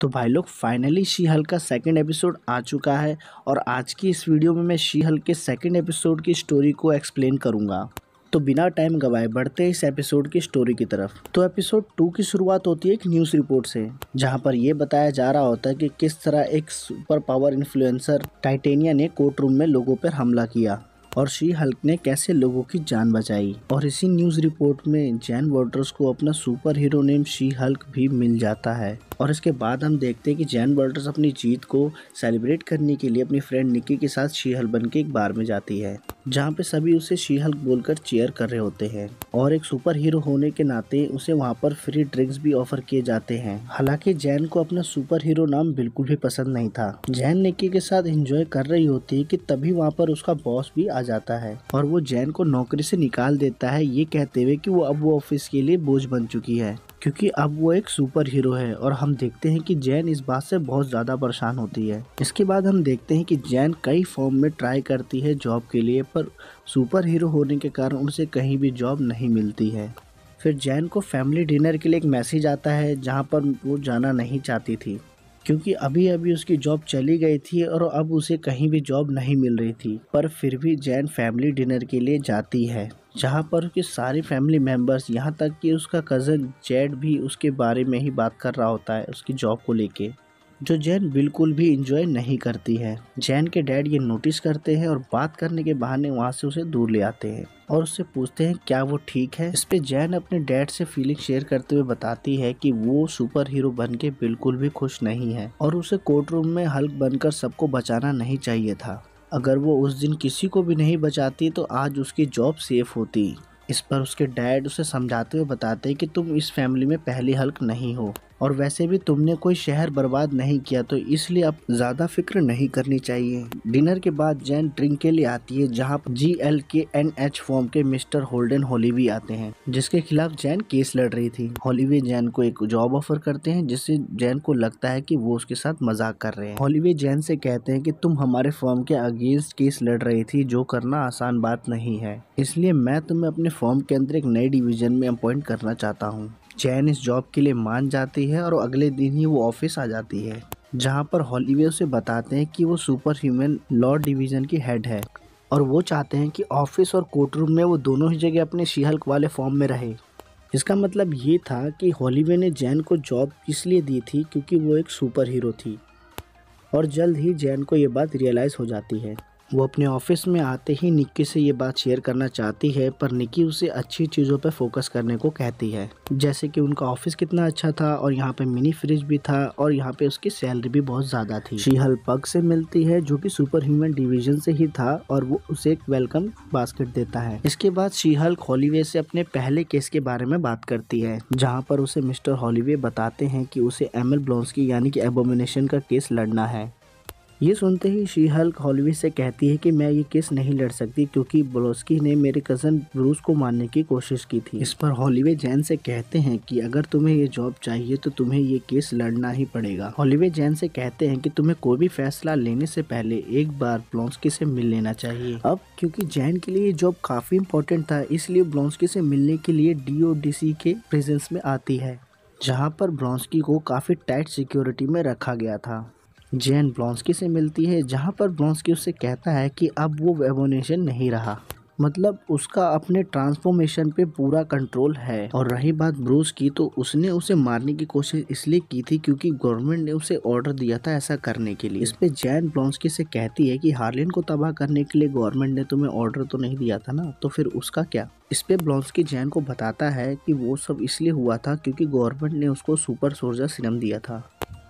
तो भाई लोग फाइनली शी हल का सेकेंड एपिसोड आ चुका है और आज की इस वीडियो में मैं शी हल के सेकेंड एपिसोड की स्टोरी को एक्सप्लेन करूँगा तो बिना टाइम गवाए बढ़ते हैं इस एपिसोड की स्टोरी की तरफ तो एपिसोड टू की शुरुआत होती है एक न्यूज़ रिपोर्ट से जहां पर यह बताया जा रहा होता है कि किस तरह एक सुपर पावर इन्फ्लुएंसर टाइटेनिया ने कोर्ट रूम में लोगों पर हमला किया और शी हल्क ने कैसे लोगों की जान बचाई और इसी न्यूज रिपोर्ट में जैन वर्टर्स को अपना super hero name She Hulk भी मिल जाता है और इसके बाद हम देखते हैं कि जैन वर्टर्स अपनी जीत को सेलिब्रेट करने के लिए अपनी फ्रेंड निकी के साथ शी हल्क बन के एक बार में जाती है जहाँ पे सभी उसे हल्क बोलकर चेयर कर रहे होते हैं और एक सुपर हीरो होने के नाते उसे वहाँ पर फ्री ड्रिंक्स भी ऑफर किए जाते हैं हालांकि जैन को अपना सुपर हीरो नाम बिल्कुल भी पसंद नहीं था जैन निक्की के साथ एंजॉय कर रही होती है कि तभी वहाँ पर उसका बॉस भी आ जाता है और वो जैन को नौकरी से निकाल देता है ये कहते हुए की वो अब वो ऑफिस के लिए बोझ बन चुकी है क्योंकि अब वो एक सुपर हीरो है और हम देखते हैं कि जैन इस बात से बहुत ज़्यादा परेशान होती है इसके बाद हम देखते हैं कि जैन कई फॉर्म में ट्राई करती है जॉब के लिए पर सुपर हीरो होने के कारण उनसे कहीं भी जॉब नहीं मिलती है फिर जैन को फैमिली डिनर के लिए एक मैसेज आता है जहाँ पर वो जाना नहीं चाहती थी क्योंकि अभी अभी उसकी जॉब चली गई थी और अब उसे कहीं भी जॉब नहीं मिल रही थी पर फिर भी जैन फैमिली डिनर के लिए जाती है जहाँ पर उसके सारे फैमिली मेम्बर्स यहाँ तक कि उसका कज़न जेड भी उसके बारे में ही बात कर रहा होता है उसकी जॉब को लेके जो जैन बिल्कुल भी इंजॉय नहीं करती है जैन के डैड ये नोटिस करते हैं और बात करने के बहाने वहाँ से उसे दूर ले आते हैं और उससे पूछते हैं क्या वो ठीक है इस पे जैन अपने डैड से फीलिंग शेयर करते हुए बताती है कि वो सुपर हीरो बन के बिल्कुल भी खुश नहीं है और उसे कोर्ट रूम में हल्क बनकर सबको बचाना नहीं चाहिए था अगर वो उस दिन किसी को भी नहीं बचाती तो आज उसकी जॉब सेफ होती इस पर उसके डैड उसे समझाते हुए बताते कि तुम इस फैमिली में पहली हल्क नहीं हो और वैसे भी तुमने कोई शहर बर्बाद नहीं किया तो इसलिए अब ज़्यादा फिक्र नहीं करनी चाहिए डिनर के बाद जैन ड्रिंक के लिए आती है जहाँ G L K N H firm के मिस्टर होल्डन होलीवी आते हैं जिसके खिलाफ जैन केस लड़ रही थी होलीवे जैन को एक जॉब ऑफर करते हैं जिससे जैन को लगता है कि वो उसके साथ मजाक कर रहे हैं होलीवे जैन से कहते हैं कि तुम हमारे फॉर्म के अगेंस्ट केस लड़ रही थी जो करना आसान बात नहीं है इसलिए मैं तुम्हें अपने फॉर्म के अंदर एक नए डिवीजन में अपॉइंट करना चाहता हूँ जैन इस जॉब के लिए मान जाती है और अगले दिन ही वो ऑफिस आ जाती है जहाँ पर हॉलीवे उसे बताते हैं कि वो सुपर ह्यूमन लॉ डिवीजन की हेड है और वो चाहते हैं कि ऑफिस और कोर्ट रूम में वो दोनों ही जगह अपने शीहल्क वाले फॉर्म में रहे इसका मतलब ये था कि हॉलीवे ने जैन को जॉब इसलिए दी थी क्योंकि वो एक सुपर हीरो थी और जल्द ही जैन को ये बात रियलाइज़ हो जाती है वो अपने ऑफिस में आते ही निक्की से ये बात शेयर करना चाहती है पर निक्की उसे अच्छी चीज़ों पर फोकस करने को कहती है जैसे कि उनका ऑफिस कितना अच्छा था और यहाँ पे मिनी फ्रिज भी था और यहाँ पे उसकी सैलरी भी बहुत ज़्यादा थी शीहल पग से मिलती है जो कि सुपर ह्यूमन डिवीजन से ही था और वो उसे एक वेलकम बास्केट देता है इसके बाद शीहल हॉलीवे से अपने पहले केस के बारे में बात करती है जहाँ पर उसे मिस्टर हॉलीवे बताते हैं कि उसे एल ब्लॉन्स की यानी कि एबोमिनेशन का केस लड़ना है ये सुनते ही शी हल्क हॉलवे से कहती है कि मैं ये केस नहीं लड़ सकती क्योंकि ब्लोस्की ने मेरे कज़न ब्रूस को मारने की कोशिश की थी इस पर हॉलीवे जैन से कहते हैं कि अगर तुम्हें ये जॉब चाहिए तो तुम्हें ये केस लड़ना ही पड़ेगा हॉलीवे जैन से कहते हैं कि तुम्हें कोई भी फैसला लेने से पहले एक बार ब्लोस्की से मिल लेना चाहिए अब क्योंकि जैन के लिए ये जॉब काफ़ी इंपॉर्टेंट था इसलिए ब्लोस्की से मिलने के लिए डी के प्रेजेंस में आती है जहाँ पर ब्लॉन्स्की को काफ़ी टाइट सिक्योरिटी में रखा गया था जैन ब्लॉन्सकी से मिलती है जहाँ पर ब्लॉन्सकी उससे कहता है कि अब वो वेबोनेशन नहीं रहा मतलब उसका अपने ट्रांसफॉर्मेशन पे पूरा कंट्रोल है और रही बात ब्रूस की तो उसने उसे मारने की कोशिश इसलिए की थी क्योंकि गवर्नमेंट ने उसे ऑर्डर दिया था ऐसा करने के लिए इस पे जैन ब्लॉन्सकी से कहती है कि हार्लिन को तबाह करने के लिए गवर्नमेंट ने तुम्हें ऑर्डर तो नहीं दिया था ना तो फिर उसका क्या इस पे ब्लॉन्सकी जैन को बताता है कि वो सब इसलिए हुआ था क्योंकि गवर्नमेंट ने उसको सुपर सोर्जा सिरम दिया था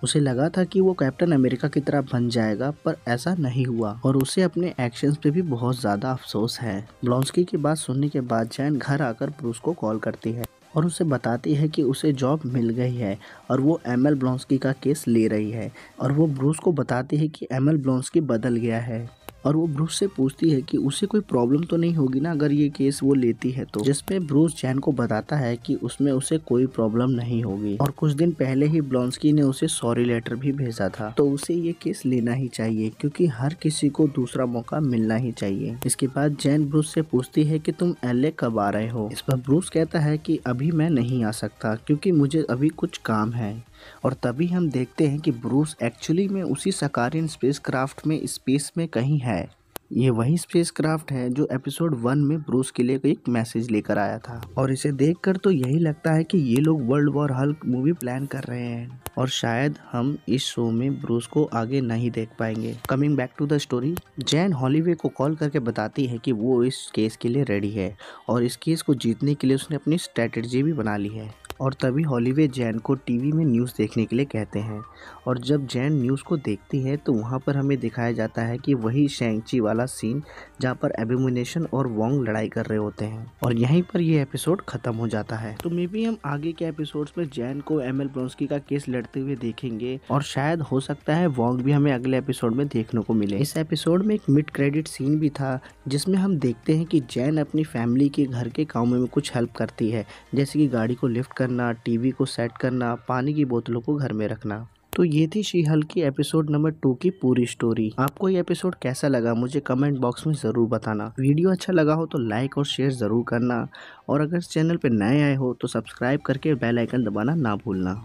उसे लगा था कि वो कैप्टन अमेरिका की तरह बन जाएगा पर ऐसा नहीं हुआ और उसे अपने एक्शंस पे भी बहुत ज्यादा अफसोस है ब्लॉन्सकी की बात सुनने के बाद जैन घर आकर ब्रूस को कॉल करती है और उसे बताती है कि उसे जॉब मिल गई है और वो एम एल ब्लॉन्सकी का केस ले रही है और वो ब्रूस को बताती है कि एम एल ब्लॉन्सकी बदल गया है और वो ब्रूस से पूछती है कि उसे कोई प्रॉब्लम तो नहीं होगी ना अगर ये केस वो लेती है तो जिसमे ब्रूस जैन को बताता है कि उसमें उसे कोई प्रॉब्लम नहीं होगी और कुछ दिन पहले ही ब्लॉन्सकी ने उसे सॉरी लेटर भी भेजा था तो उसे ये केस लेना ही चाहिए क्योंकि हर किसी को दूसरा मौका मिलना ही चाहिए इसके बाद जैन ब्रूस से पूछती है की तुम एल कब आ रहे हो इस पर ब्रूस कहता है की अभी मैं नहीं आ सकता क्योंकि मुझे अभी कुछ काम है और तभी हम देखते हैं कि ब्रूस एक्चुअली में उसी सकारिन स्पेसक्राफ्ट में स्पेस में कहीं है ये वही स्पेसक्राफ्ट है जो एपिसोड वन में ब्रूस के लिए एक मैसेज लेकर आया था और इसे देखकर तो यही लगता है कि ये लोग world war Hulk movie plan कर रहे हैं और शायद हम इस शो में ब्रूस को आगे नहीं देख पाएंगे coming back to the story Jen Holliway को कॉल करके बताती है कि वो इस केस के लिए रेडी है और इस केस को जीतने के लिए उसने अपनी स्ट्रेटेजी भी बना ली है और तभी हॉलीवे जैन को टीवी में न्यूज़ देखने के लिए कहते हैं और जब जैन न्यूज़ को देखती है तो वहाँ पर हमें दिखाया जाता है कि वही शेंगची वाला सीन जहाँ पर एबिमिनेशन और वोंग लड़ाई कर रहे होते हैं और यहीं पर यह एपिसोड ख़त्म हो जाता है तो मे बी हम आगे के एपिसोड्स में जैन को एम एल ब्रोंस्की का केस लड़ते हुए देखेंगे और शायद हो सकता है वोंग भी हमें अगले एपिसोड में देखने को मिले इस एपिसोड में एक मिड क्रेडिट सीन भी था जिसमें हम देखते हैं कि जैन अपनी फैमिली के घर के कामों में कुछ हेल्प करती है जैसे कि गाड़ी को लिफ्ट कर करना टीवी को सेट करना पानी की बोतलों को घर में रखना तो ये थी शी हल की एपिसोड नंबर टू की पूरी स्टोरी आपको ये एपिसोड कैसा लगा मुझे कमेंट बॉक्स में ज़रूर बताना वीडियो अच्छा लगा हो तो लाइक और शेयर ज़रूर करना और अगर चैनल पर नए आए हो तो सब्सक्राइब करके बेल आइकन दबाना ना भूलना